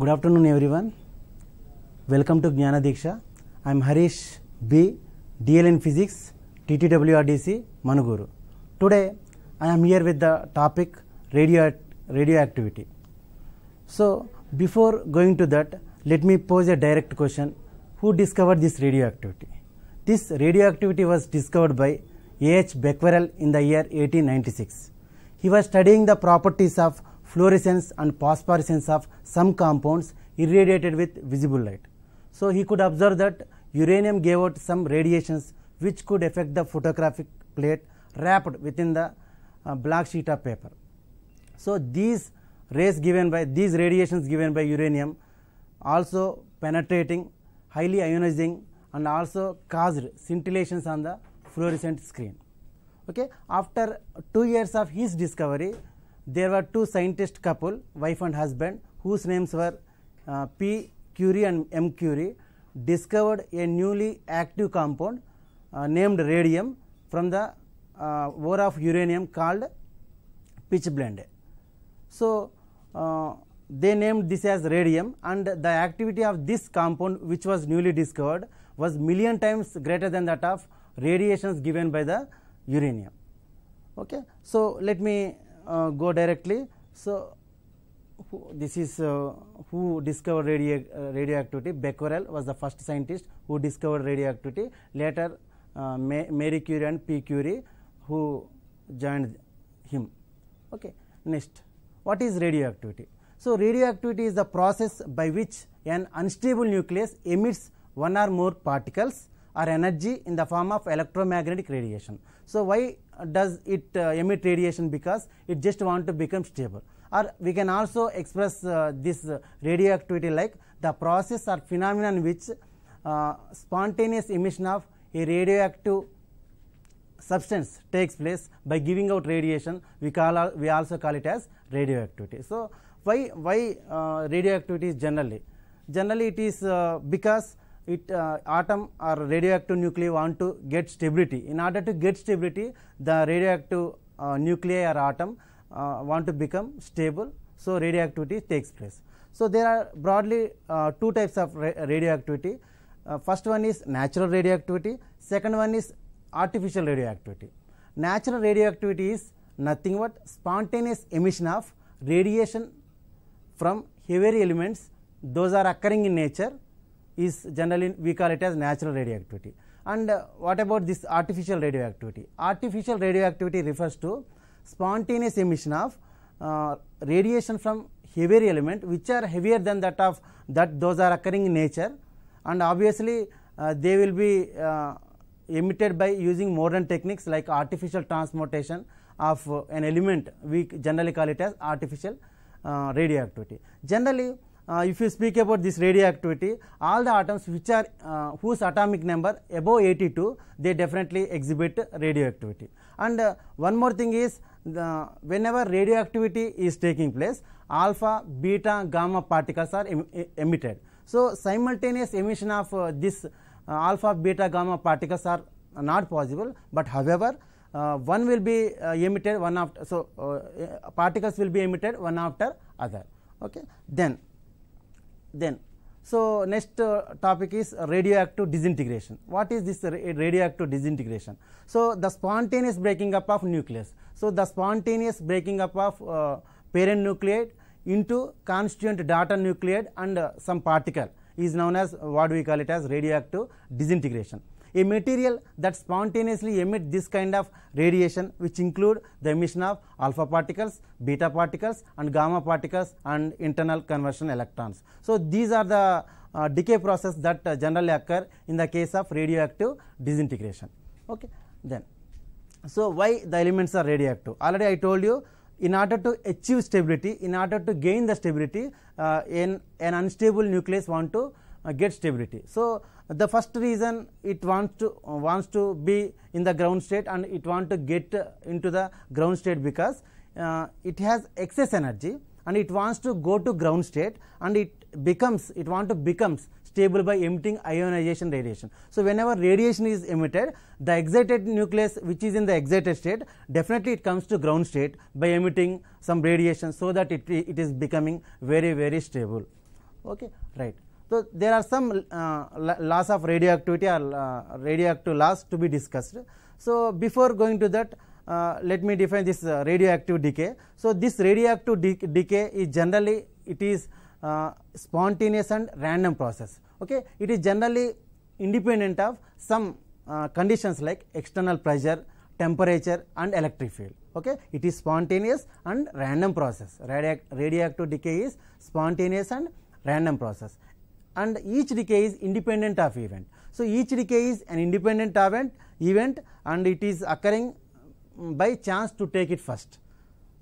Good afternoon, everyone. Welcome to Jnana Diksha. I am Harish B, DL in Physics, TTWRDC, Manuguru. Today, I am here with the topic radio, radioactivity. So, before going to that, let me pose a direct question Who discovered this radioactivity? This radioactivity was discovered by A. H. Becquerel in the year 1896. He was studying the properties of fluorescence and phosphorescence of some compounds irradiated with visible light. So, he could observe that uranium gave out some radiations which could affect the photographic plate wrapped within the uh, black sheet of paper. So, these rays given by these radiations given by uranium also penetrating highly ionizing and also caused scintillations on the fluorescent screen. Okay. After 2 years of his discovery, there were two scientist couple, wife and husband, whose names were uh, P. Curie and M. Curie, discovered a newly active compound uh, named radium from the uh, ore of uranium called pitchblende. So, uh, they named this as radium and the activity of this compound which was newly discovered was million times greater than that of radiations given by the uranium. Okay. So, let me uh, go directly. So, who, this is uh, who discovered radio, uh, radioactivity. Becquerel was the first scientist who discovered radioactivity. Later, uh, May, Marie Curie and P. Curie who joined him. Okay. Next, what is radioactivity? So, radioactivity is the process by which an unstable nucleus emits one or more particles or energy in the form of electromagnetic radiation. So, why does it uh, emit radiation because it just want to become stable or we can also express uh, this uh, radioactivity like the process or phenomenon which spontaneous emission of a radioactive substance takes place by giving out radiation we call we also call it as radioactivity so why why uh, radioactivity is generally generally it is uh, because it uh, atom or radioactive nuclei want to get stability. In order to get stability, the radioactive uh, nuclei or atom uh, want to become stable, so radioactivity takes place. So there are broadly uh, two types of ra radioactivity. Uh, first one is natural radioactivity, second one is artificial radioactivity. Natural radioactivity is nothing but spontaneous emission of radiation from heavy elements, those are occurring in nature is generally we call it as natural radioactivity. And uh, what about this artificial radioactivity? Artificial radioactivity refers to spontaneous emission of uh, radiation from heavier element which are heavier than that of that those are occurring in nature and obviously uh, they will be uh, emitted by using modern techniques like artificial transmutation of uh, an element we generally call it as artificial uh, radioactivity. Generally uh, if you speak about this radioactivity, all the atoms which are uh, whose atomic number above 82, they definitely exhibit radioactivity. And uh, one more thing is, whenever radioactivity is taking place, alpha, beta, gamma particles are em emitted. So, simultaneous emission of uh, this uh, alpha, beta, gamma particles are not possible, but however, uh, one will be emitted one after, so particles will be emitted one after other. Okay. Then then so next uh, topic is radioactive disintegration what is this radioactive disintegration so the spontaneous breaking up of nucleus so the spontaneous breaking up of uh, parent nucleate into constituent daughter nucleate and uh, some particle is known as what we call it as radioactive disintegration a material that spontaneously emit this kind of radiation which include the emission of alpha particles, beta particles and gamma particles and internal conversion electrons. So, these are the uh, decay process that uh, generally occur in the case of radioactive disintegration. Okay. Then, so why the elements are radioactive? Already I told you in order to achieve stability, in order to gain the stability, uh, in an unstable nucleus want to uh, get stability. So, the first reason it wants to uh, wants to be in the ground state and it wants to get into the ground state because uh, it has excess energy and it wants to go to ground state and it becomes it want to becomes stable by emitting ionization radiation. So, whenever radiation is emitted, the excited nucleus which is in the excited state definitely it comes to ground state by emitting some radiation so that it, it is becoming very very stable. Okay, right. So, there are some uh, loss of radioactivity or uh, radioactive loss to be discussed. So, before going to that, uh, let me define this uh, radioactive decay. So, this radioactive de decay is generally it is uh, spontaneous and random process. Okay, It is generally independent of some uh, conditions like external pressure, temperature and electric field. Okay? It is spontaneous and random process. radioactive decay is spontaneous and random process and each decay is independent of event. So, each decay is an independent event, event and it is occurring mm, by chance to take it first.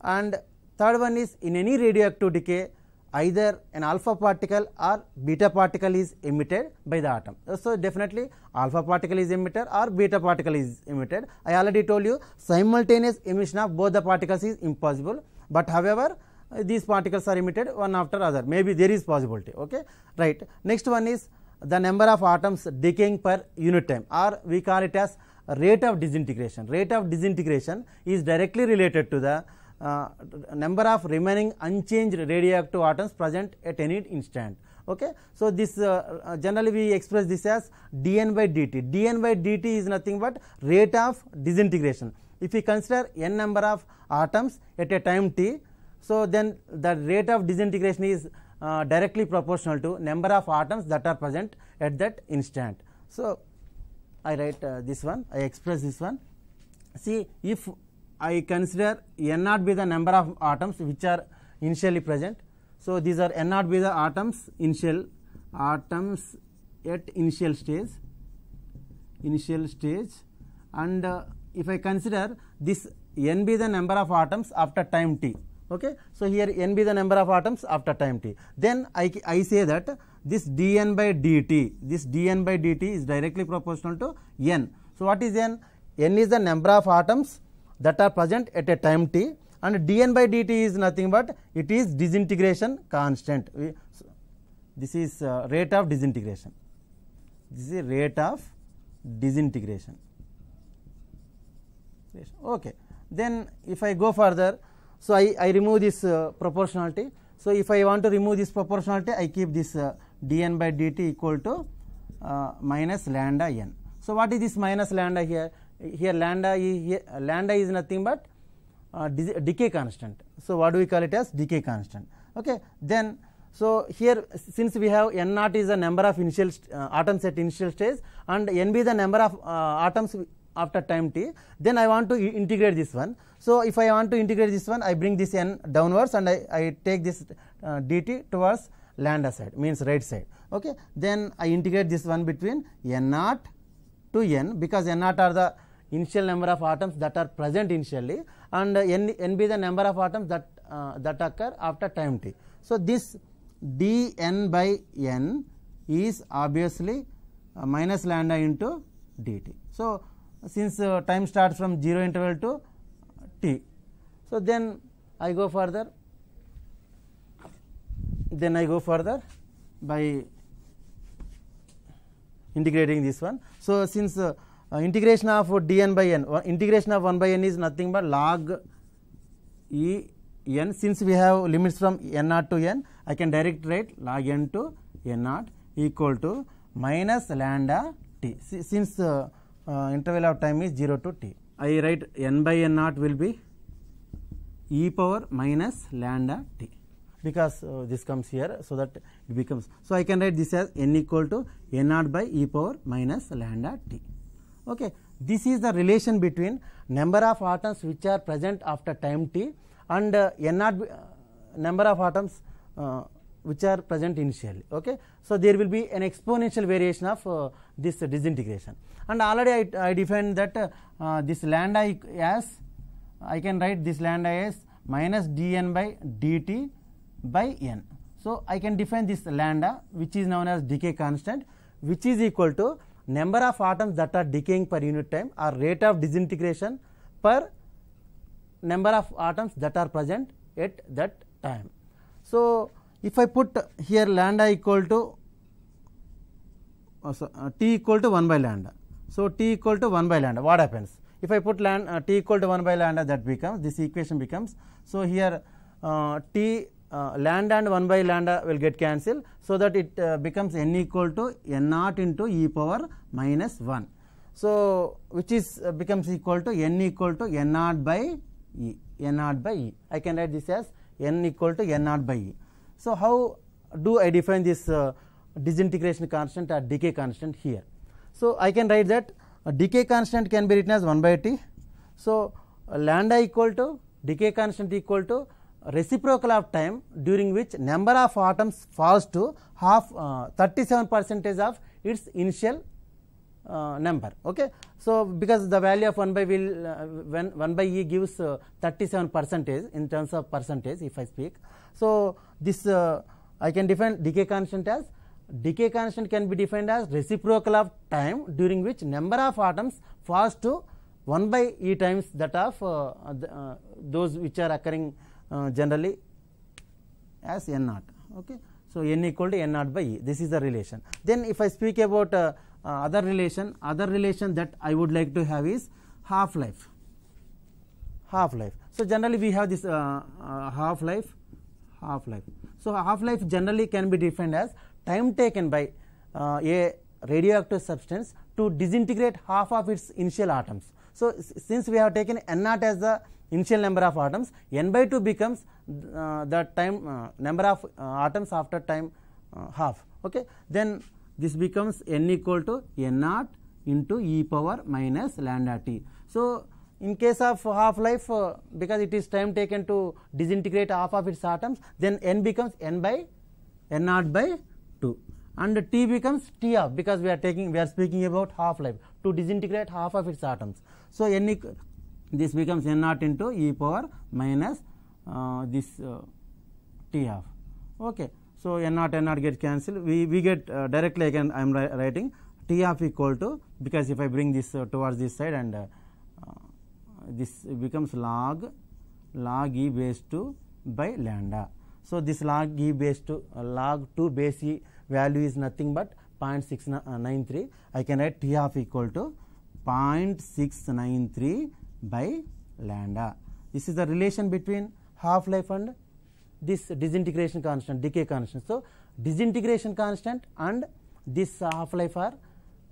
And third one is in any radioactive decay either an alpha particle or beta particle is emitted by the atom. So, definitely alpha particle is emitted or beta particle is emitted. I already told you simultaneous emission of both the particles is impossible, but however uh, these particles are emitted one after other maybe there is possibility okay right next one is the number of atoms decaying per unit time or we call it as rate of disintegration rate of disintegration is directly related to the uh, number of remaining unchanged radioactive atoms present at any instant okay so this uh, uh generally we express this as dn by dt dn by dt is nothing but rate of disintegration if we consider n number of atoms at a time t so, then the rate of disintegration is uh, directly proportional to number of atoms that are present at that instant. So, I write uh, this one, I express this one. See, if I consider n naught be the number of atoms which are initially present. So, these are n naught be the atoms initial atoms at initial stage, initial stage, and uh, if I consider this n be the number of atoms after time t okay so here n be the number of atoms after time t then i, I say that this dn by dt this dn by dt is directly proportional to n so what is n n is the number of atoms that are present at a time t and dn by dt is nothing but it is disintegration constant this is uh, rate of disintegration this is rate of disintegration okay then if i go further so I, I remove this uh, proportionality. So if I want to remove this proportionality, I keep this uh, dn by dt equal to uh, minus lambda n. So what is this minus lambda here? Here lambda is, here, uh, lambda is nothing but uh, decay constant. So what do we call it as decay constant? Okay. Then so here since we have n naught is the number of initial uh, atoms at initial stage and n b is the number of atoms after time t. Then I want to integrate this one. So if I want to integrate this one, I bring this n downwards and I, I take this uh, dt towards lambda side, means right side. Okay. Then I integrate this one between n naught to n because n naught are the initial number of atoms that are present initially and uh, n, n be the number of atoms that, uh, that occur after time t. So this dn by n is obviously uh, minus lambda into dt. So, since uh, time starts from 0 interval to t. So, then I go further, then I go further by integrating this one. So, since uh, uh, integration of dn by n, integration of 1 by n is nothing but log e n since we have limits from n naught to n I can direct write log n to n naught equal to minus lambda t since uh, uh, interval of time is 0 to t. I write n by n naught will be e power minus lambda t because uh, this comes here. So, that it becomes. So, I can write this as n equal to n naught by e power minus lambda t. Okay. This is the relation between number of atoms which are present after time t and uh, n naught uh, number of atoms uh, which are present initially. Okay, so there will be an exponential variation of uh, this disintegration. And already I, I defined that uh, uh, this lambda as I can write this lambda as minus dn by dt by n. So I can define this lambda, which is known as decay constant, which is equal to number of atoms that are decaying per unit time or rate of disintegration per number of atoms that are present at that time. So if I put here lambda equal to uh, so, uh, t equal to 1 by lambda. So, t equal to 1 by lambda what happens? If I put land, uh, t equal to 1 by lambda that becomes this equation becomes. So, here uh, t uh, lambda and 1 by lambda will get cancelled. So, that it uh, becomes n equal to n naught into e power minus 1. So, which is becomes equal to n equal to n naught by e n naught by e. I can write this as n equal to n naught by e. So how do I define this uh, disintegration constant or decay constant here? So I can write that decay constant can be written as 1 by T. So lambda equal to decay constant equal to reciprocal of time during which number of atoms falls to half uh, 37 percentage of its initial uh, number okay so because the value of 1 by will uh, when 1 by e gives uh, 37 percentage in terms of percentage if i speak so this uh, I can define decay constant as decay constant can be defined as reciprocal of time during which number of atoms falls to 1 by e times that of uh, the, uh, those which are occurring uh, generally as n naught. Okay. So, n equal to n naught by e this is the relation. Then if I speak about uh, uh, other relation other relation that I would like to have is half life half life. So, generally we have this half life half life. So, half life generally can be defined as time taken by uh, a radioactive substance to disintegrate half of its initial atoms. So, since we have taken n naught as the initial number of atoms, n by 2 becomes uh, the time uh, number of uh, atoms after time uh, half. Okay. Then this becomes n equal to n naught into e power minus lambda t. So, in case of half life uh, because it is time taken to disintegrate half of its atoms then n becomes n by n naught by 2 and t becomes t of because we are taking we are speaking about half life to disintegrate half of its atoms so n this becomes n naught into e power minus uh, this uh, t half okay so n naught n naught get cancelled we we get uh, directly again i am writing t half equal to because if i bring this uh, towards this side and uh, this becomes log log e base 2 by lambda. So, this log e base 2 uh, log 2 base e value is nothing but 0.693. I can write t of equal to 0.693 by lambda. This is the relation between half life and this disintegration constant decay constant. So, disintegration constant and this half life are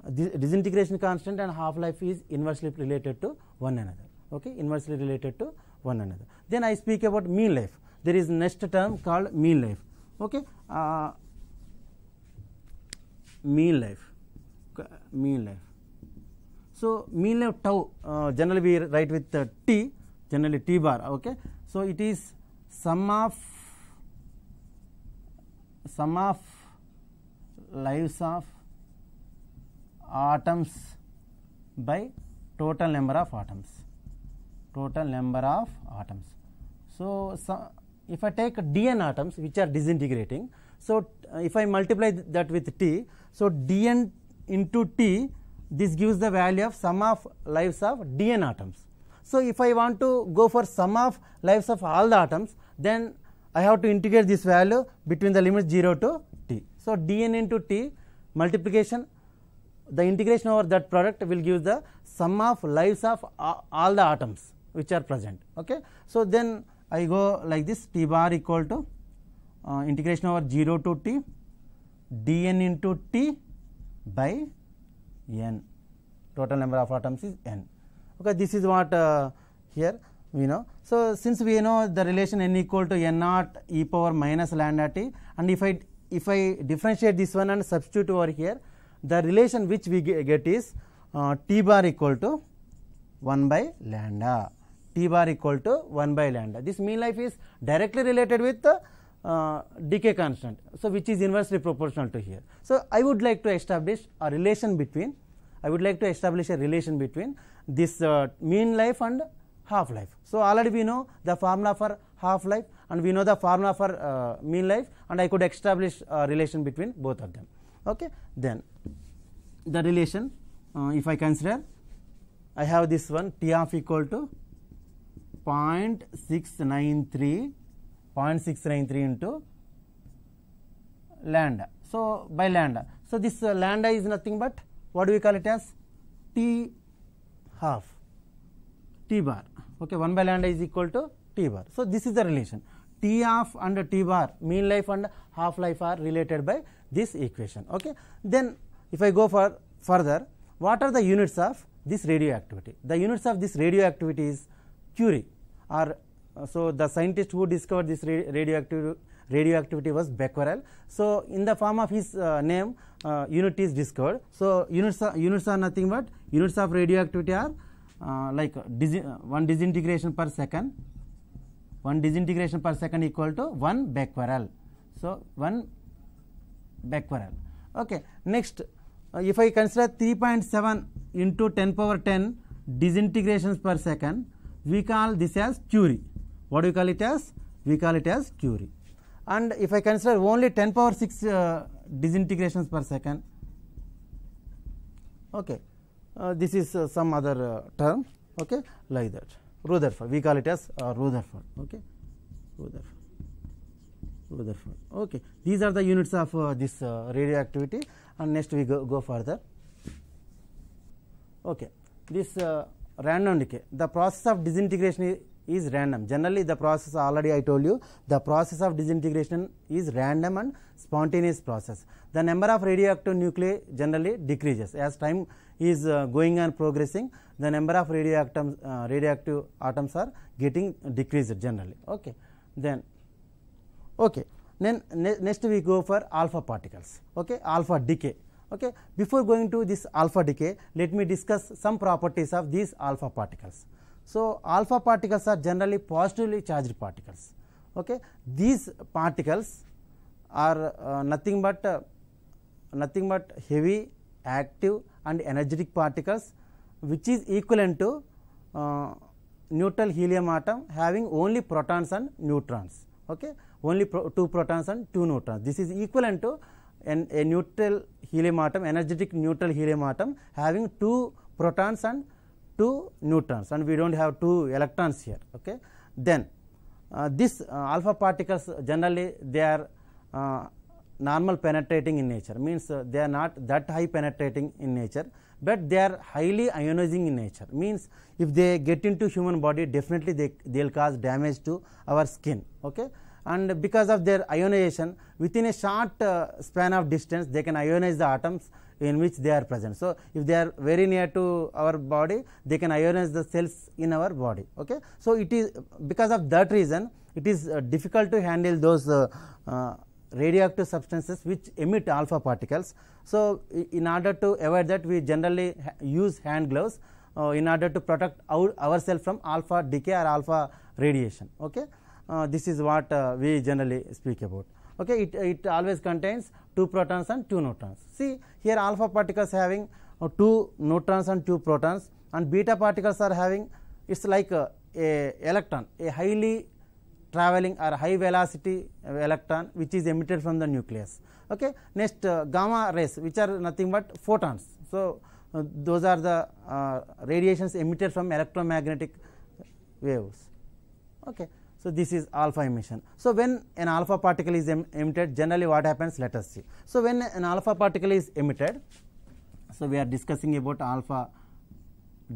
this disintegration constant and half life is inversely related to one another okay, inversely related to one another. Then I speak about mean life. There is next term called mean life. Okay, uh, mean life, mean life. So mean life tau uh, generally we write with uh, t, generally t bar. Okay, so it is sum of sum of lives of atoms by total number of atoms total number of atoms. So, so, if I take dn atoms which are disintegrating, so uh, if I multiply th that with t, so dn into t this gives the value of sum of lives of dn atoms. So, if I want to go for sum of lives of all the atoms, then I have to integrate this value between the limits 0 to t. So, dn into t multiplication the integration over that product will give the sum of lives of all the atoms which are present. Okay. So, then I go like this t bar equal to uh, integration over 0 to t dn into t by n total number of atoms is n. Okay, this is what uh, here we know. So, since we know the relation n equal to n naught e power minus lambda t and if I if I differentiate this one and substitute over here the relation which we get is uh, t bar equal to 1 by lambda. T bar equal to 1 by lambda. This mean life is directly related with the uh, decay constant, so which is inversely proportional to here. So I would like to establish a relation between, I would like to establish a relation between this uh, mean life and half life. So already we know the formula for half life and we know the formula for uh, mean life and I could establish a relation between both of them. Okay, then the relation uh, if I consider I have this one T of equal to 0.693 0.693 into lambda. So, by lambda. So, this uh, lambda is nothing but what do we call it as t half t bar okay 1 by lambda is equal to t bar. So, this is the relation t half and t bar mean life and half life are related by this equation. Okay. Then if I go for further what are the units of this radioactivity? The units of this radioactivity is Curie so the scientist who discovered this radioactive radioactivity was Becquerel. So in the form of his uh, name, uh, unit is discovered. So units are, units are nothing but units of radioactivity are uh, like dis uh, one disintegration per second. One disintegration per second equal to one Becquerel. So one Becquerel. Okay. Next, uh, if I consider 3.7 into 10 power 10 disintegrations per second we call this as curie what do we call it as we call it as curie and if i consider only 10 power 6 uh, disintegrations per second okay uh, this is uh, some other uh, term okay like that rutherford we call it as uh, rutherford okay rutherford rutherford okay these are the units of uh, this radioactivity and next we go, go further okay this random decay. The process of disintegration is random. Generally, the process already I told you, the process of disintegration is random and spontaneous process. The number of radioactive nuclei generally decreases as time is uh, going and progressing. The number of radioactive uh, radioactive atoms are getting decreased generally. Okay, then okay. Then ne next we go for alpha particles. Okay, alpha decay. Okay. Before going to this alpha decay, let me discuss some properties of these alpha particles. So, alpha particles are generally positively charged particles. Okay. These particles are uh, nothing but uh, nothing but heavy, active and energetic particles which is equivalent to uh, neutral helium atom having only protons and neutrons. Okay. Only pro 2 protons and 2 neutrons. This is equivalent to an, a neutral helium atom, energetic neutral helium atom having two protons and two neutrons and we do not have two electrons here. Okay. Then uh, this uh, alpha particles generally they are uh, normal penetrating in nature means uh, they are not that high penetrating in nature, but they are highly ionizing in nature means if they get into human body definitely they they will cause damage to our skin. Okay and because of their ionization within a short uh, span of distance they can ionize the atoms in which they are present. So, if they are very near to our body they can ionize the cells in our body. Okay? So, it is because of that reason it is uh, difficult to handle those uh, uh radioactive substances which emit alpha particles. So, in order to avoid that we generally use hand gloves uh, in order to protect our, ourselves from alpha decay or alpha radiation. Okay? Uh, this is what uh, we generally speak about okay it, it always contains two protons and two neutrons see here alpha particles having uh, two neutrons and two protons and beta particles are having it's like a, uh, a electron a highly traveling or high velocity electron which is emitted from the nucleus okay next uh, gamma rays which are nothing but photons so uh, those are the radiations emitted from electromagnetic waves okay so, this is alpha emission. So, when an alpha particle is em emitted, generally what happens? Let us see. So, when an alpha particle is emitted, so we are discussing about alpha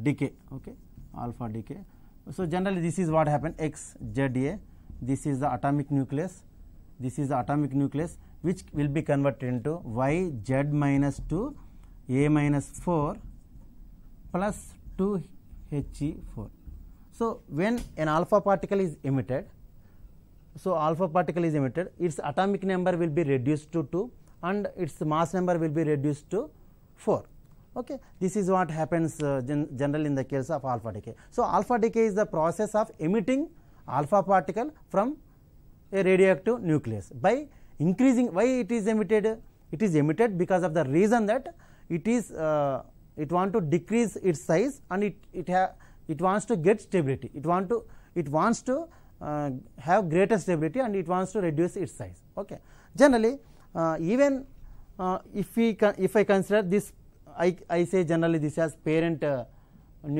decay, okay? alpha decay. So, generally this is what happens X Z A, this is the atomic nucleus, this is the atomic nucleus which will be converted into Y Z minus 2 A minus 4 plus 2 He 4. So, when an alpha particle is emitted, so alpha particle is emitted, its atomic number will be reduced to 2 and its mass number will be reduced to 4. Okay. This is what happens uh, gen generally in the case of alpha decay. So, alpha decay is the process of emitting alpha particle from a radioactive nucleus by increasing why it is emitted it is emitted because of the reason that it is uh, it want to decrease its size and it it has it wants to get stability it want to it wants to uh, have greater stability and it wants to reduce its size okay generally uh, even uh, if we if i consider this i i say generally this as parent uh,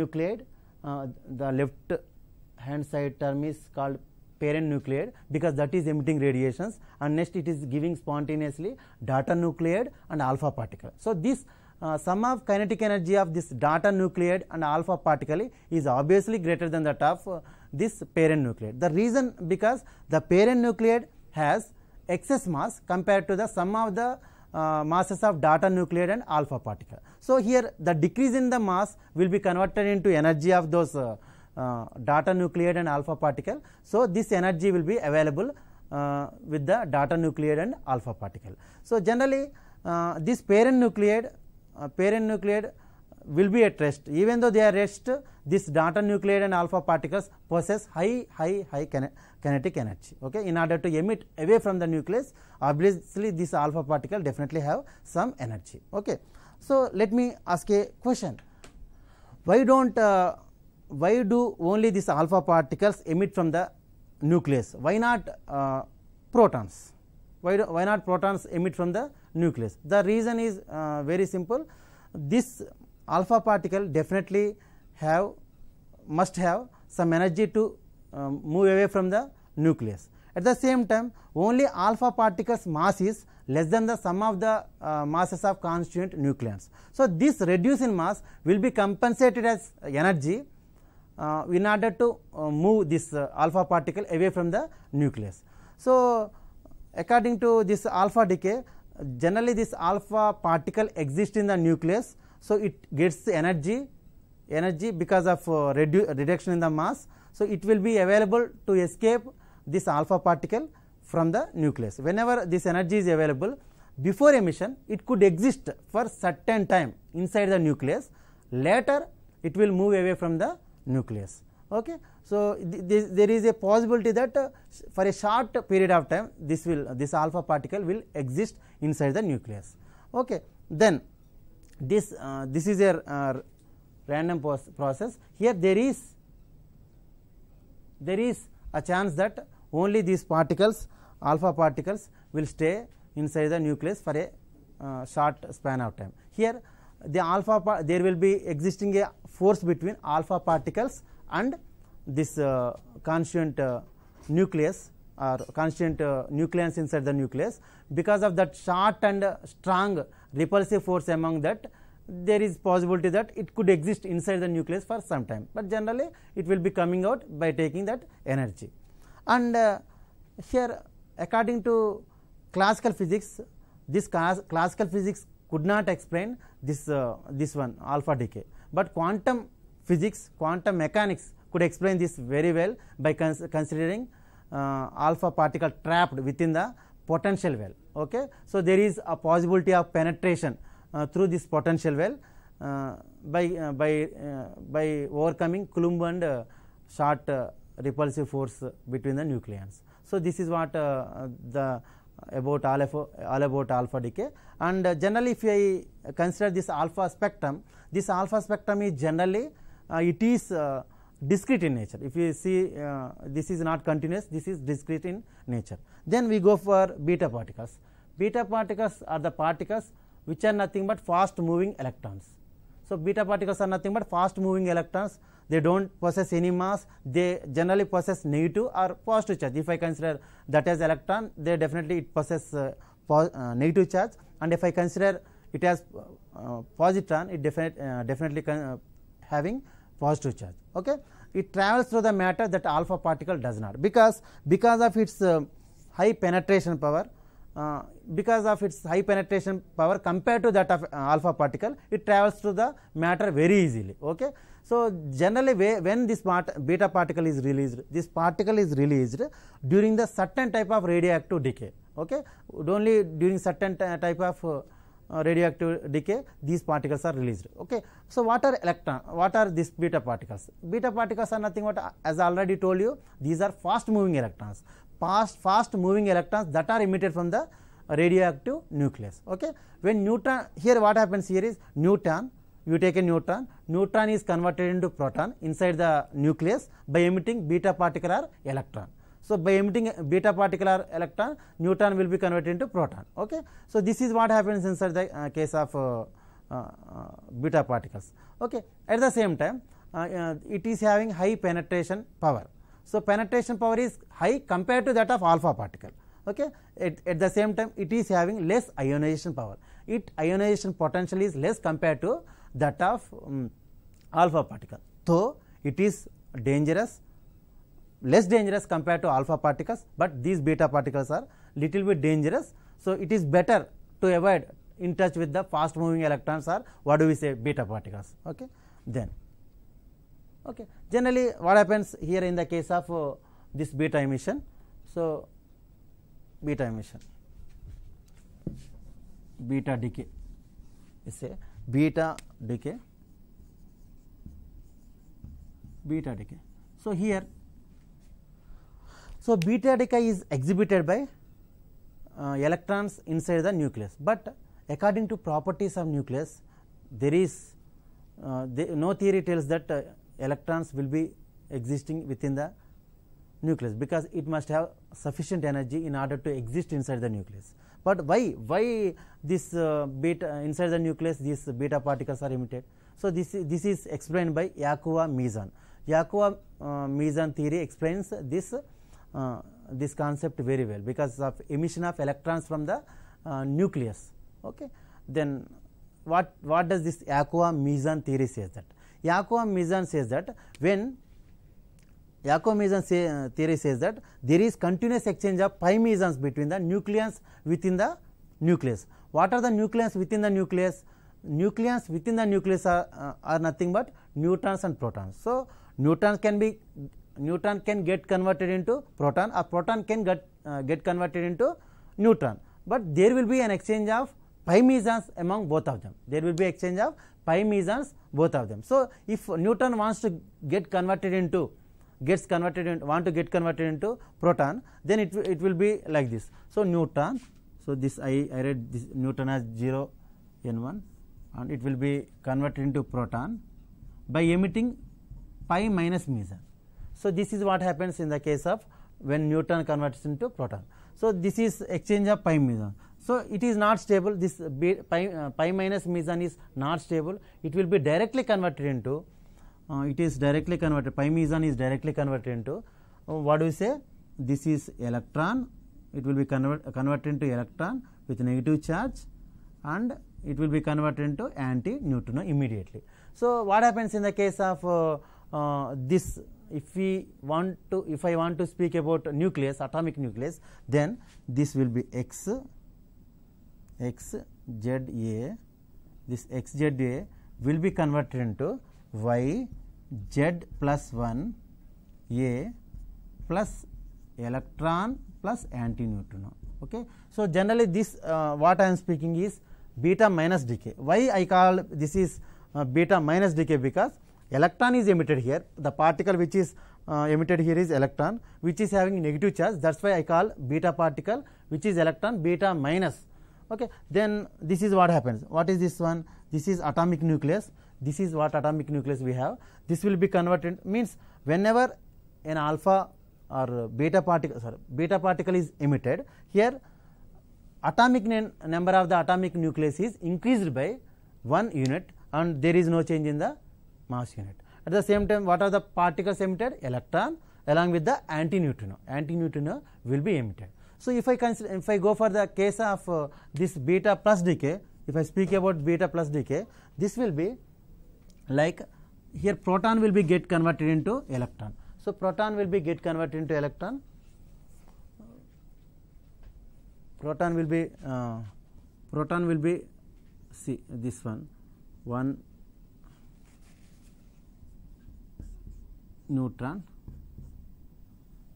nucleate uh, the left hand side term is called parent nucleide because that is emitting radiations and next it is giving spontaneously data nucleide and alpha particle so this uh, sum of kinetic energy of this daughter nucleate and alpha particle is obviously greater than that of uh, this parent nucleate. The reason because the parent nucleate has excess mass compared to the sum of the uh, masses of daughter nucleate and alpha particle. So, here the decrease in the mass will be converted into energy of those uh, uh, daughter nucleate and alpha particle. So, this energy will be available uh, with the daughter nucleate and alpha particle. So, generally uh, this parent nucleate uh, parent nucleate will be at rest. Even though they are rest, this daughter nucleate and alpha particles possess high, high, high kinetic energy. Okay? In order to emit away from the nucleus, obviously this alpha particle definitely have some energy. Okay? So, let me ask a question. Why don't uh, why do only these alpha particles emit from the nucleus? Why not uh, protons? Why, do, why not protons emit from the nucleus. The reason is uh, very simple. This alpha particle definitely have must have some energy to um, move away from the nucleus. At the same time, only alpha particles mass is less than the sum of the uh, masses of constituent nucleons. So, this reduce in mass will be compensated as energy uh, in order to uh, move this uh, alpha particle away from the nucleus. So, according to this alpha decay, generally this alpha particle exists in the nucleus. So, it gets energy energy because of uh, redu reduction in the mass. So, it will be available to escape this alpha particle from the nucleus. Whenever this energy is available before emission, it could exist for certain time inside the nucleus. Later, it will move away from the nucleus. Okay. So, th this, there is a possibility that uh, for a short period of time this will this alpha particle will exist inside the nucleus. Okay. Then this uh, this is a uh, random process here there is there is a chance that only these particles alpha particles will stay inside the nucleus for a uh, short span of time. Here the alpha there will be existing a force between alpha particles and this uh, constituent uh, nucleus or constituent uh, nucleons inside the nucleus. Because of that short and uh, strong repulsive force among that, there is possibility that it could exist inside the nucleus for some time, but generally it will be coming out by taking that energy. And uh, here, according to classical physics, this class, classical physics could not explain this uh, this one alpha decay, but quantum physics, quantum mechanics could explain this very well by cons considering uh, alpha particle trapped within the potential well. Okay? So, there is a possibility of penetration uh, through this potential well uh, by, by, by overcoming Coulomb and short repulsive force between the nucleons. So, this is what the about alpha, all about alpha decay and uh, generally if I consider this alpha spectrum, this alpha spectrum is generally uh, it is uh, discrete in nature. If you see uh, this is not continuous, this is discrete in nature. Then we go for beta particles. Beta particles are the particles which are nothing but fast moving electrons. So, beta particles are nothing but fast moving electrons. They do not possess any mass, they generally possess negative or positive charge. If I consider that as electron, they definitely it possess uh, po uh, negative charge and if I consider it as uh, uh, positron, it definite, uh, definitely having positive charge okay it travels through the matter that alpha particle does not because because of its uh, high penetration power uh, because of its high penetration power compared to that of uh, alpha particle it travels through the matter very easily okay so generally when this beta particle is released this particle is released during the certain type of radioactive decay okay only during certain type of uh, uh, radioactive decay these particles are released okay so what are electron what are these beta particles beta particles are nothing but as i already told you these are fast moving electrons fast fast moving electrons that are emitted from the radioactive nucleus okay when neutron here what happens here is neutron you take a neutron neutron is converted into proton inside the nucleus by emitting beta particle or electron so, by emitting beta particle or electron, neutron will be converted into proton. Okay? So, this is what happens inside the uh, case of uh, uh, uh beta particles. Okay? At the same time, uh, uh, it is having high penetration power. So, penetration power is high compared to that of alpha particle. Okay? at the same time, it is having less ionization power. It ionization potential is less compared to that of um, alpha particle. Though it is dangerous less dangerous compared to alpha particles, but these beta particles are little bit dangerous. So, it is better to avoid in touch with the fast moving electrons or what do we say beta particles. Okay. Then okay. generally what happens here in the case of uh, this beta emission. So, beta emission beta decay is a beta decay beta decay. So, here so, beta decay is exhibited by uh, electrons inside the nucleus, but according to properties of nucleus there is uh, the, no theory tells that uh, electrons will be existing within the nucleus because it must have sufficient energy in order to exist inside the nucleus. But why why this uh, beta inside the nucleus these beta particles are emitted? So this is, this is explained by Yakova meson. Yakova uh, meson theory explains this uh, this concept very well because of emission of electrons from the uh, nucleus. Okay. Then what, what does this Yakova mizan theory says that? Yakova meson says that when Yakov mizan say, uh, theory says that there is continuous exchange of pi mesons between the nucleons within the nucleus. What are the nucleons within the nucleus? Nucleons within the nucleus are, uh, are nothing but neutrons and protons. So, neutrons can be neutron can get converted into proton or proton can get, uh, get converted into neutron. But there will be an exchange of pi mesons among both of them. There will be exchange of pi mesons both of them. So, if neutron wants to get converted into gets converted into want to get converted into proton, then it, it will be like this. So, neutron. So, this I, I read this neutron as 0 n 1 and it will be converted into proton by emitting pi minus meson. So this is what happens in the case of when Newton converts into proton. So this is exchange of pi meson. So it is not stable. This pi, uh, pi minus meson is not stable. It will be directly converted into. Uh, it is directly converted. Pi meson is directly converted into. Uh, what do we say? This is electron. It will be convert, converted into electron with negative charge, and it will be converted into anti neutron immediately. So what happens in the case of uh, uh, this if we want to if I want to speak about nucleus atomic nucleus then this will be x x z a this x z a will be converted into y z plus 1 a plus electron plus antineutrino. Okay. So, generally this uh, what I am speaking is beta minus decay. Why I call this is uh, beta minus decay because electron is emitted here the particle which is uh, emitted here is electron which is having negative charge that is why I call beta particle which is electron beta minus okay then this is what happens what is this one this is atomic nucleus this is what atomic nucleus we have this will be converted means whenever an alpha or beta particle sorry beta particle is emitted here atomic number of the atomic nucleus is increased by 1 unit and there is no change in the mass unit. At the same time, what are the particles emitted? Electron along with the antineutrino. Antineutrino will be emitted. So, if I consider, if I go for the case of uh, this beta plus decay, if I speak about beta plus decay, this will be like here proton will be get converted into electron. So, proton will be get converted into electron. Proton will be uh, proton will be see this one one neutron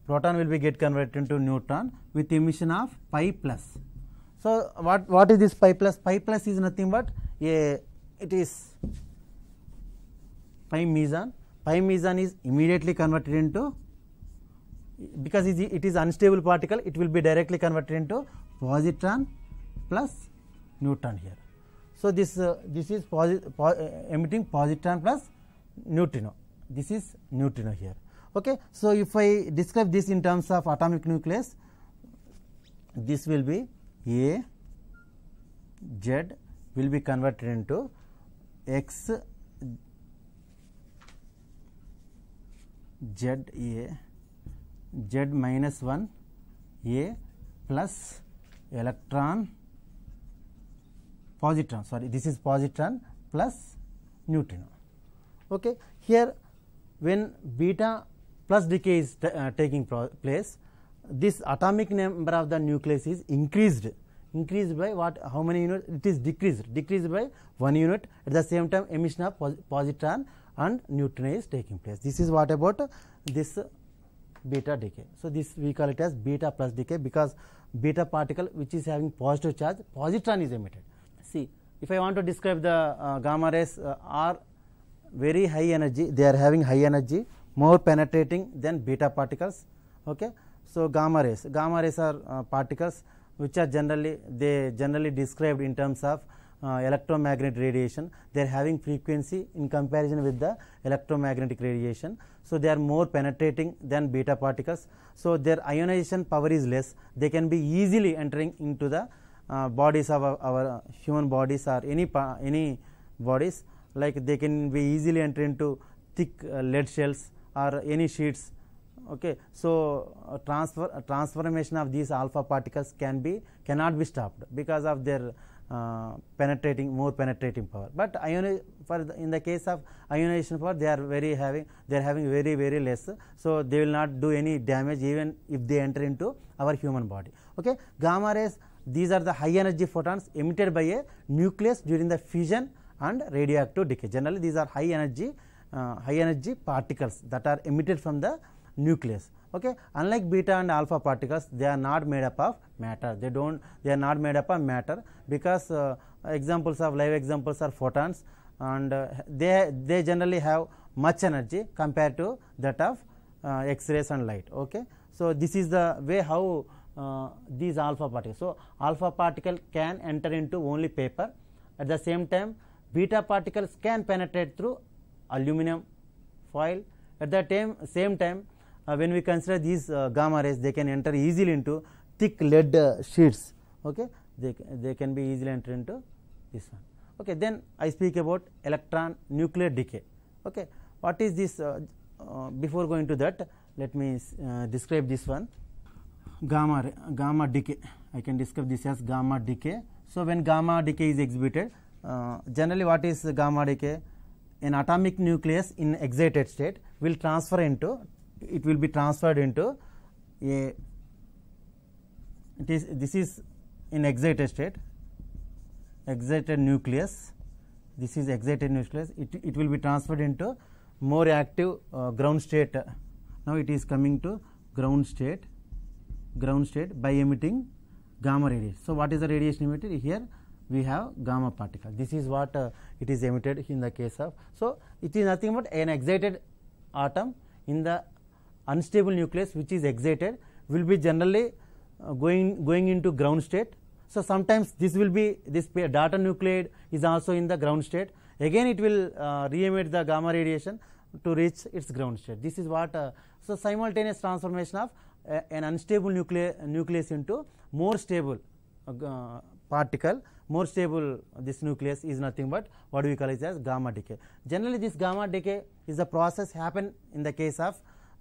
proton will be get converted into neutron with emission of pi plus so what what is this pi plus pi plus is nothing but a it is pi meson pi meson is immediately converted into because it is unstable particle it will be directly converted into positron plus neutron here so this uh, this is po emitting positron plus neutrino this is neutrino here. Okay. So, if I describe this in terms of atomic nucleus, this will be A z will be converted into x z A z minus 1 A plus electron positron sorry this is positron plus neutrino. Okay. Here when beta plus decay is uh, taking place, this atomic number of the nucleus is increased increased by what how many units it is decreased decreased by one unit at the same time emission of pos positron and neutron is taking place this is what about this beta decay so this we call it as beta plus decay because beta particle which is having positive charge positron is emitted see if i want to describe the uh, gamma rays uh, r very high energy they are having high energy more penetrating than beta particles okay so gamma rays gamma rays are uh, particles which are generally they generally described in terms of uh, electromagnetic radiation they are having frequency in comparison with the electromagnetic radiation so they are more penetrating than beta particles so their ionization power is less they can be easily entering into the uh, bodies of our, our human bodies or any any bodies like they can be easily enter into thick uh, lead shells or any sheets okay so uh, transfer uh, transformation of these alpha particles can be cannot be stopped because of their uh, penetrating more penetrating power but ion for the, in the case of ionization power they are very having they are having very very less so they will not do any damage even if they enter into our human body okay gamma rays these are the high energy photons emitted by a nucleus during the fusion and radioactive decay. Generally, these are high energy, uh, high energy particles that are emitted from the nucleus. Okay. Unlike beta and alpha particles, they are not made up of matter. They don't. They are not made up of matter because uh, examples of live examples are photons, and uh, they they generally have much energy compared to that of uh, X-rays and light. Okay. So this is the way how uh, these alpha particles. So, alpha particle can enter into only paper at the same time beta particles can penetrate through aluminum foil. At the time, same time, uh, when we consider these uh, gamma rays, they can enter easily into thick lead uh, sheets. Okay, they they can be easily enter into this one. Okay, then I speak about electron nuclear decay. Okay, what is this? Uh, uh, before going to that, let me uh, describe this one. Gamma gamma decay. I can describe this as gamma decay. So when gamma decay is exhibited, generally what is gamma decay? An atomic nucleus in excited state will transfer into, it will be transferred into a, it is, this is in excited state, excited nucleus, this is excited nucleus, it, it will be transferred into more active uh, ground state. Now it is coming to ground state, ground state by emitting gamma radiation. So what is the radiation emitted here? we have gamma particle. This is what uh, it is emitted in the case of. So, it is nothing but an excited atom in the unstable nucleus which is excited will be generally uh, going going into ground state. So, sometimes this will be this data nucleide is also in the ground state. Again, it will uh, re-emit the gamma radiation to reach its ground state. This is what uh, so simultaneous transformation of uh, an unstable nucleus nucleus into more stable uh, uh, particle more stable this nucleus is nothing but what we call it as gamma decay. Generally this gamma decay is the process happen in the case of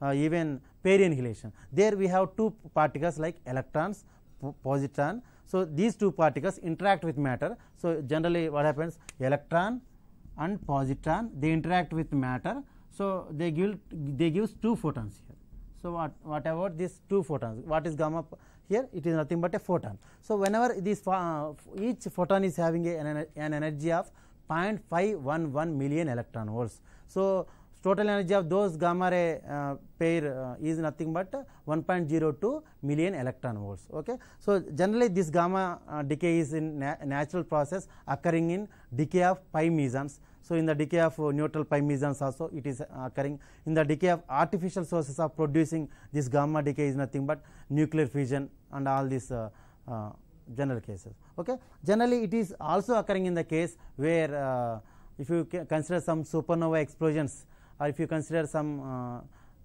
uh, even pair annihilation. There we have two particles like electrons, positron. So, these two particles interact with matter. So, generally what happens electron and positron they interact with matter. So, they give they gives two photons here. So, what, what about these two photons what is gamma here it is nothing but a photon. So, whenever this uh, each photon is having a, an, an energy of 0.511 million electron volts. So, total energy of those gamma ray uh, pair uh, is nothing but 1.02 million electron volts. Okay. So, generally this gamma uh, decay is in na natural process occurring in decay of pi mesons. So, in the decay of uh, neutral pi mesons also it is uh, occurring. In the decay of artificial sources of producing this gamma decay is nothing but nuclear fusion and all these uh, general cases. Okay. Generally, it is also occurring in the case where if you consider some supernova explosions or if you consider some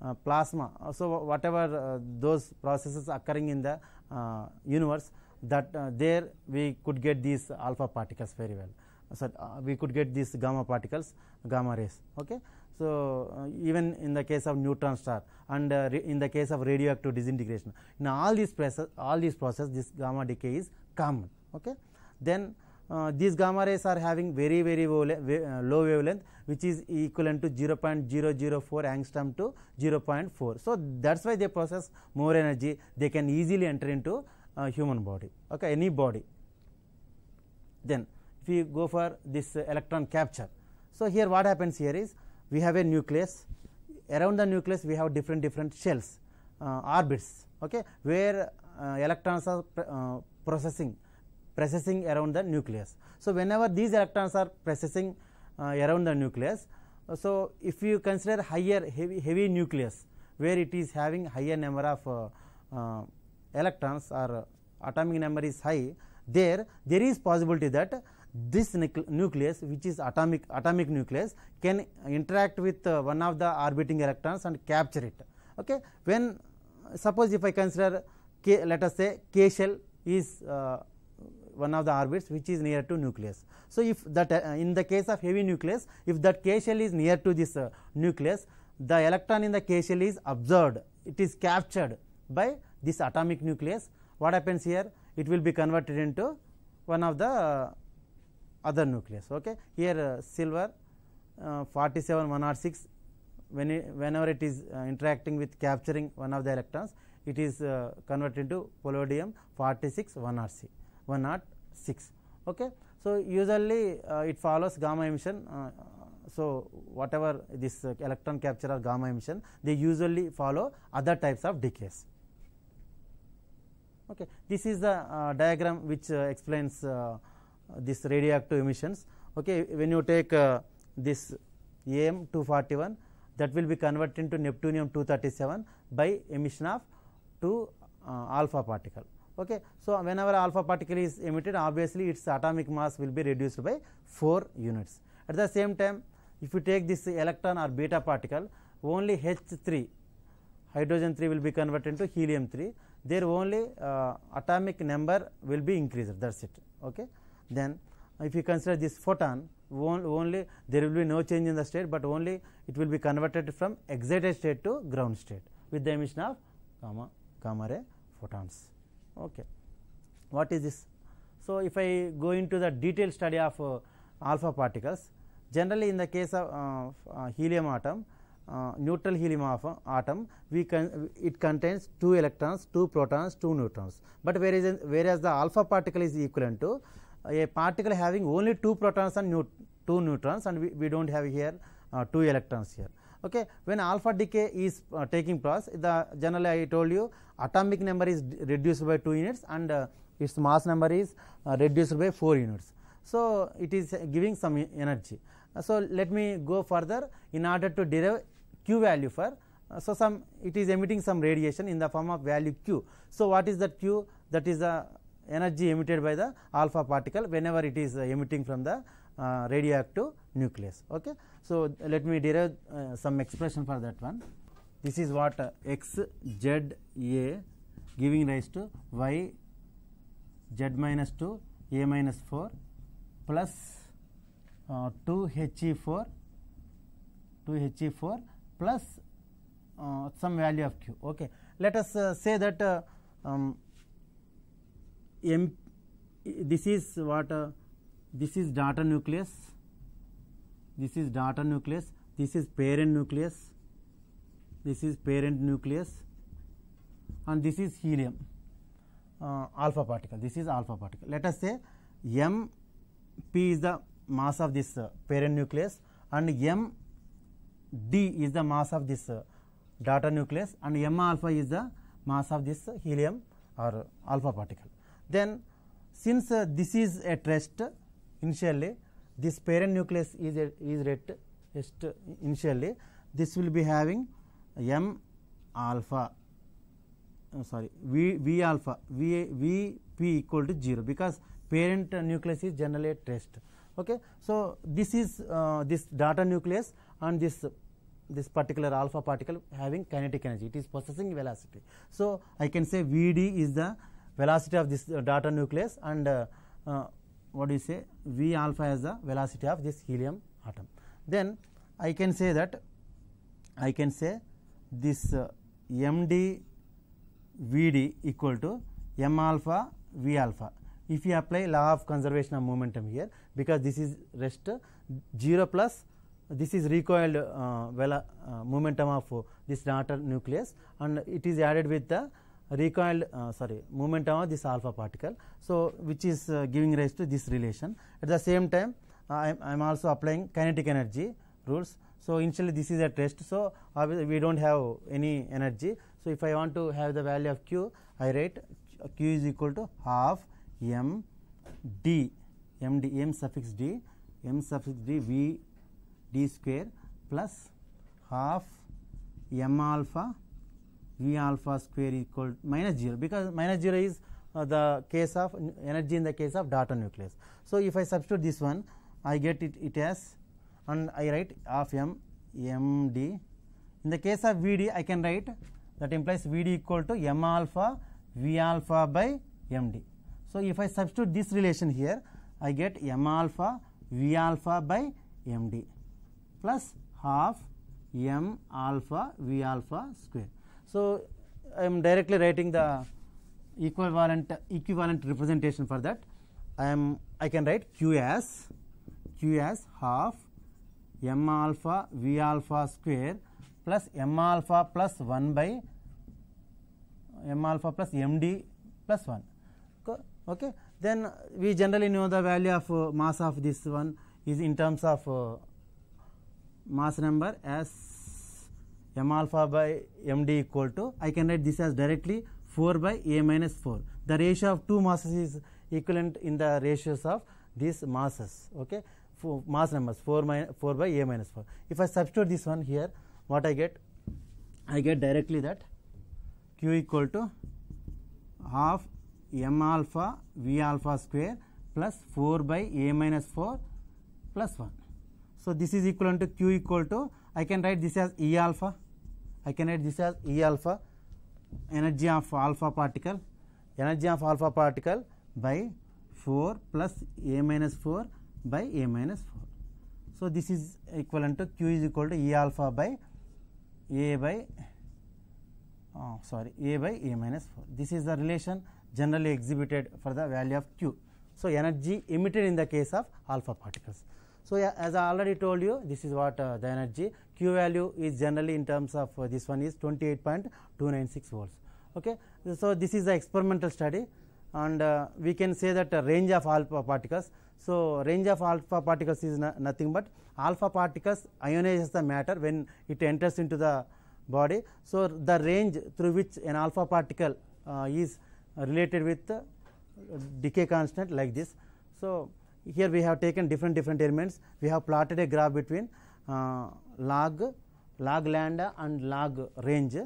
uh, plasma. So, whatever uh, those processes occurring in the uh, universe that there we could get these alpha particles very well so uh, we could get these gamma particles gamma rays okay so uh, even in the case of neutron star and uh, in the case of radioactive disintegration in all these process all these process this gamma decay is common okay then uh, these gamma rays are having very very uh, low wavelength which is equivalent to 0.004 angstrom to 0.4 so that's why they process more energy they can easily enter into uh, human body okay any body then we go for this uh, electron capture. So, here what happens here is we have a nucleus around the nucleus we have different different shells uh, orbits okay where uh, electrons are pr uh, processing processing around the nucleus. So, whenever these electrons are processing uh, around the nucleus, uh, so if you consider higher heavy, heavy nucleus where it is having higher number of electrons or atomic number is high, there there is possibility that this nucleus which is atomic atomic nucleus can interact with uh, one of the orbiting electrons and capture it okay when suppose if i consider k let us say k shell is uh, one of the orbits which is near to nucleus so if that uh, in the case of heavy nucleus if that k shell is near to this uh, nucleus the electron in the k shell is absorbed it is captured by this atomic nucleus what happens here it will be converted into one of the other nucleus. Okay. Here uh, silver uh, 47 106 when it, whenever it is uh, interacting with capturing one of the electrons it is converted into palladium 46 1RC 106. Okay. So, usually it follows gamma emission so whatever this uh, electron capture or gamma emission they usually follow other types of decays okay this is the uh, diagram which uh, explains this radioactive emissions. Okay, when you take uh, this AM 241 that will be converted into neptunium 237 by emission of 2 uh, alpha particle. Okay. So, whenever alpha particle is emitted obviously its atomic mass will be reduced by 4 units. At the same time if you take this electron or beta particle only H 3 hydrogen 3 will be converted into helium 3 There only uh, atomic number will be increased that is it. Okay then if you consider this photon only there will be no change in the state, but only it will be converted from excited state to ground state with the emission of gamma, gamma ray photons. Okay. What is this? So, if I go into the detailed study of uh, alpha particles, generally in the case of uh, uh, helium atom, uh, neutral helium uh, atom, we it contains two electrons, two protons, two neutrons. But whereas, whereas the alpha particle is equivalent to a particle having only two protons and neut two neutrons and we, we do not have here uh, two electrons here. Okay. When alpha decay is uh, taking place, the generally I told you atomic number is reduced by 2 units and uh, its mass number is uh, reduced by 4 units. So, it is giving some energy. Uh, so, let me go further in order to derive Q value for. Uh, so, some it is emitting some radiation in the form of value Q. So, what is that Q? That is the energy emitted by the alpha particle whenever it is uh, emitting from the uh, radioactive nucleus. Okay? So, let me derive uh, some expression for that one. This is what x z a giving rise to y z minus 2 a minus 4 plus uh, 2 he 4 2 he 4 plus uh, some value of q okay let us uh, say that um, M, this is what uh, this is daughter nucleus this is daughter nucleus this is parent nucleus this is parent nucleus and this is helium uh, alpha particle this is alpha particle let us say m p is the mass of this uh, parent nucleus and m d is the mass of this uh, daughter nucleus and m alpha is the mass of this uh, helium or alpha particle then since uh, this is at rest initially, this parent nucleus is at, is at rest initially, this will be having m alpha uh, sorry v, v alpha v, v p equal to 0 because parent nucleus is generally at rest. Okay. So, this is uh, this data nucleus and this this particular alpha particle having kinetic energy it is possessing velocity so i can say vd is the velocity of this uh, daughter nucleus and uh, uh, what do you say v alpha as the velocity of this helium atom then i can say that i can say this md vd equal to m alpha v alpha if you apply law of conservation of momentum here because this is rest 0 plus this is recoiled uh, well, uh, momentum of uh, this daughter nucleus and it is added with the Recoil, uh, sorry momentum of this alpha particle so which is uh, giving rise to this relation at the same time uh, I am also applying kinetic energy rules so initially this is at rest so we don't have any energy so if I want to have the value of q I write q is equal to half m d m d m suffix d m suffix d v d square plus half m alpha E alpha square equal minus 0 because minus 0 is uh, the case of energy in the case of daughter nucleus. So, if I substitute this one I get it, it as and I write of m m d in the case of V d I can write that implies V d equal to m alpha V alpha by m d. So, if I substitute this relation here I get m alpha V alpha by m d plus half m alpha V alpha square. So, I am directly writing the equivalent equivalent representation for that. I am I can write Q as Q as half m alpha v alpha square plus m alpha plus 1 by m alpha plus md plus 1. Okay. Then we generally know the value of uh, mass of this one is in terms of uh, mass number as m alpha by md equal to, I can write this as directly 4 by a minus 4. The ratio of two masses is equivalent in the ratios of these masses, okay, four mass numbers 4, minus, 4 by a minus 4. If I substitute this one here, what I get? I get directly that q equal to half m alpha v alpha square plus 4 by a minus 4 plus 1. So, this is equivalent to q equal to I can write this as E alpha I can write this as E alpha energy of alpha particle energy of alpha particle by 4 plus A minus 4 by A minus 4. So, this is equivalent to Q is equal to E alpha by A by oh, sorry A by A minus 4. This is the relation generally exhibited for the value of Q. So, energy emitted in the case of alpha particles. So, yeah, as I already told you, this is what uh, the energy Q value is generally in terms of uh, this one is 28.296 volts. Okay. So, this is the experimental study and uh, we can say that range of alpha particles. So, range of alpha particles is nothing but alpha particles ionizes the matter when it enters into the body. So, the range through which an alpha particle uh, is related with uh, decay constant like this. So, here we have taken different different elements we have plotted a graph between uh, log log lambda and log range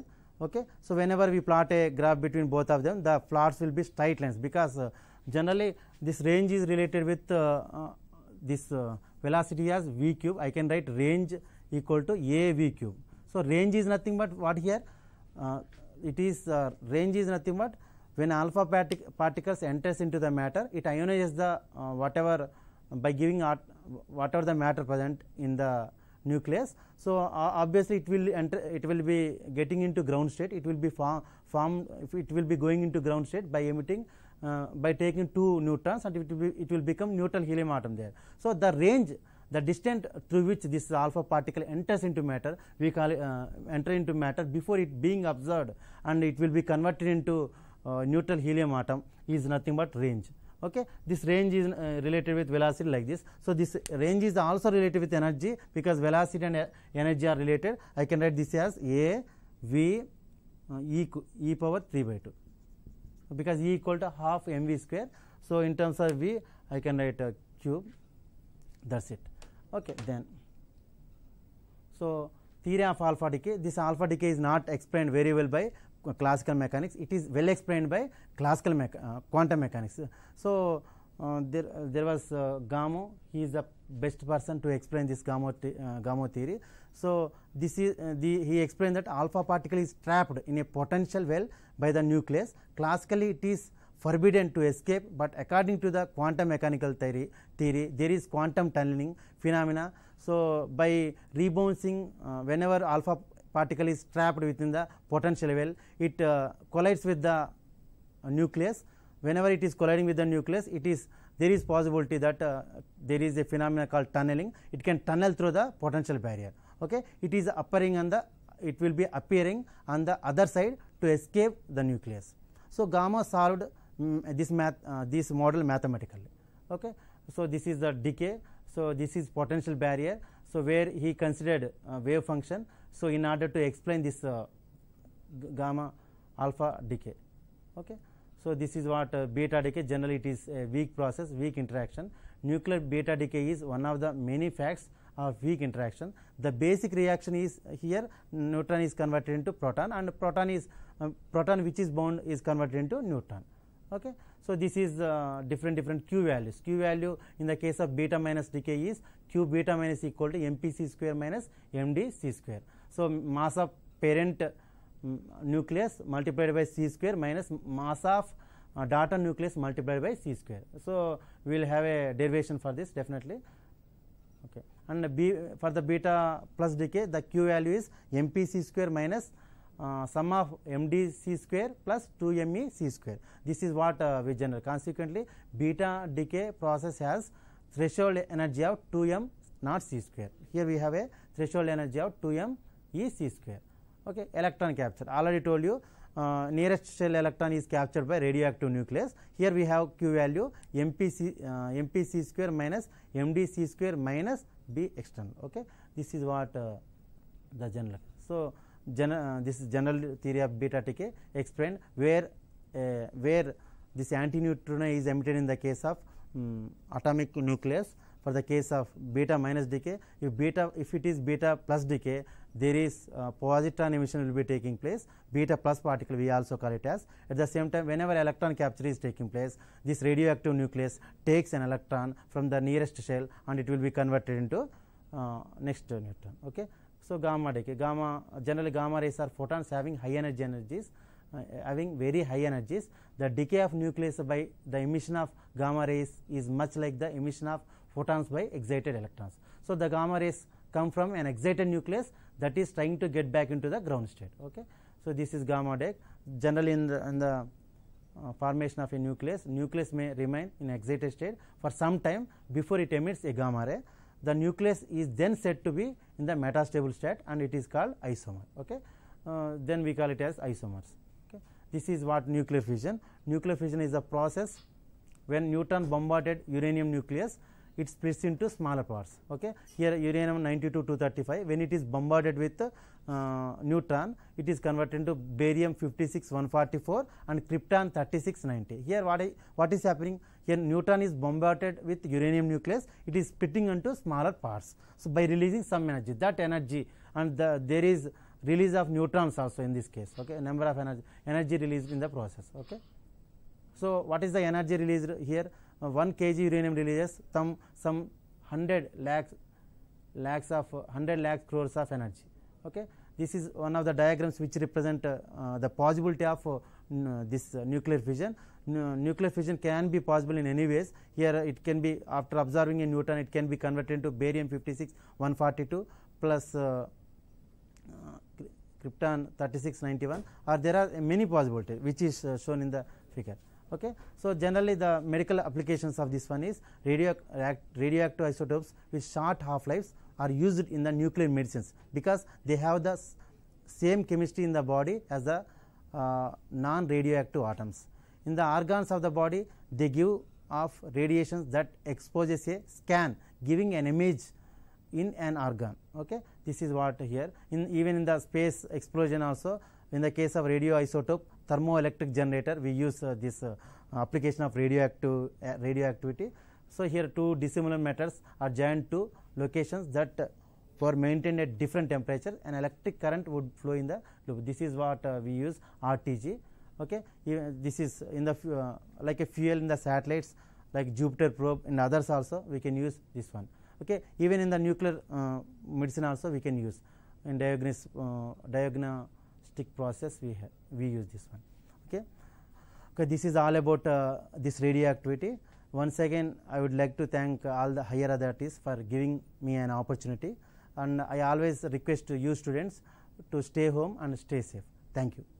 okay so whenever we plot a graph between both of them the plots will be straight lines because uh, generally this range is related with uh, uh this uh, velocity as v cube i can write range equal to a v cube so range is nothing but what here uh, it is range is nothing but when alpha partic particles enters into the matter, it ionizes the uh, whatever by giving art, whatever the matter present in the nucleus. So uh, obviously it will enter, it will be getting into ground state. It will be form, formed. It will be going into ground state by emitting uh, by taking two neutrons, and it will be, it will become neutral helium atom there. So the range, the distance through which this alpha particle enters into matter, we call it, uh, enter into matter before it being observed, and it will be converted into uh, neutral helium atom is nothing but range okay this range is uh, related with velocity like this so this range is also related with energy because velocity and uh, energy are related i can write this as a v uh, e, e power 3 by 2 because e equal to half mv square so in terms of v i can write a cube that's it okay then so theory of alpha decay this alpha decay is not explained very well by classical mechanics it is well explained by classical uh, quantum mechanics so uh, there uh, there was uh, gamo he is the best person to explain this gamo the, uh, gamo theory so this is the he explained that alpha particle is trapped in a potential well by the nucleus classically it is forbidden to escape but according to the quantum mechanical theory theory there is quantum tunneling phenomena so by rebouncing whenever alpha particle is trapped within the potential well it uh, collides with the nucleus whenever it is colliding with the nucleus it is there is possibility that uh, there is a phenomena called tunneling it can tunnel through the potential barrier okay it is appearing on the it will be appearing on the other side to escape the nucleus so gamma solved um, this math uh, this model mathematically okay so this is the decay so this is potential barrier so where he considered uh, wave function so, in order to explain this uh, gamma alpha decay. Okay. So, this is what uh, beta decay generally it is a weak process weak interaction nuclear beta decay is one of the many facts of weak interaction. The basic reaction is here neutron is converted into proton and proton is um, proton which is bound is converted into neutron. Okay. So, this is uh, different different q values q value in the case of beta minus decay is q beta minus equal to m p c square minus m d c square. So, mass of parent mm, nucleus multiplied by c square minus mass of uh, daughter nucleus multiplied by c square. So, we will have a derivation for this definitely. Okay. And b for the beta plus decay, the q value is mpc square minus uh, sum of mdc square plus 2mec square. This is what uh, we generate. Consequently, beta decay process has threshold energy of 2m not c square. Here we have a threshold energy of 2m is c square okay electron capture already told you uh, nearest shell electron is captured by radioactive nucleus here we have q value mpc uh, mpc square minus mdc square minus b external okay this is what uh, the general so general uh, this is general theory of beta decay explained where uh, where this antineutrino is emitted in the case of um, atomic nucleus for the case of beta minus decay if beta if it is beta plus decay there is uh, positron emission will be taking place beta plus particle we also call it as at the same time whenever electron capture is taking place this radioactive nucleus takes an electron from the nearest shell and it will be converted into uh, next neutron okay so gamma decay gamma generally gamma rays are photons having high energy energies uh, having very high energies the decay of nucleus by the emission of gamma rays is much like the emission of photons by excited electrons so the gamma rays come from an excited nucleus that is trying to get back into the ground state. Okay? So, this is gamma deck generally in the, in the uh, formation of a nucleus, nucleus may remain in excited state for some time before it emits a gamma ray. The nucleus is then said to be in the metastable state and it is called isomer. Okay? Uh, then we call it as isomers. This is what nuclear fission. Nuclear fission is a process when Newton bombarded uranium nucleus it splits into smaller parts. Okay? Here uranium 92 235 when it is bombarded with uh, neutron it is converted into barium 56 144 and krypton 3690. Here what, I, what is happening here neutron is bombarded with uranium nucleus it is splitting into smaller parts. So, by releasing some energy that energy and the, there is release of neutrons also in this case okay number of energy energy released in the process okay so what is the energy released here 1 kg uranium releases some some 100 lakhs lakhs of 100 lakhs crores of energy okay this is one of the diagrams which represent uh, the possibility of uh, this uh, nuclear fission nuclear fission can be possible in any ways here it can be after observing a newton it can be converted into barium 56 142 plus krypton 3691 or there are many possibilities which is shown in the figure Okay. So, generally the medical applications of this one is radio, radioactive isotopes with short half-lives are used in the nuclear medicines because they have the same chemistry in the body as the uh, non-radioactive atoms. In the organs of the body, they give off radiations that exposes a scan giving an image in an organ. Okay, This is what here in even in the space explosion also in the case of radioisotope thermoelectric generator we use uh, this uh, application of radioactive uh, radioactivity. So, here two dissimilar metals are joined to locations that were maintained at different temperature and electric current would flow in the loop. This is what we use RTG. Okay. This is in the like a fuel in the satellites like Jupiter probe and others also we can use this one. Okay. Even in the nuclear medicine also we can use in diagnosis, uh, stick process we have, we use this one okay okay this is all about uh, this radioactivity once again i would like to thank all the higher authorities for giving me an opportunity and i always request to you students to stay home and stay safe thank you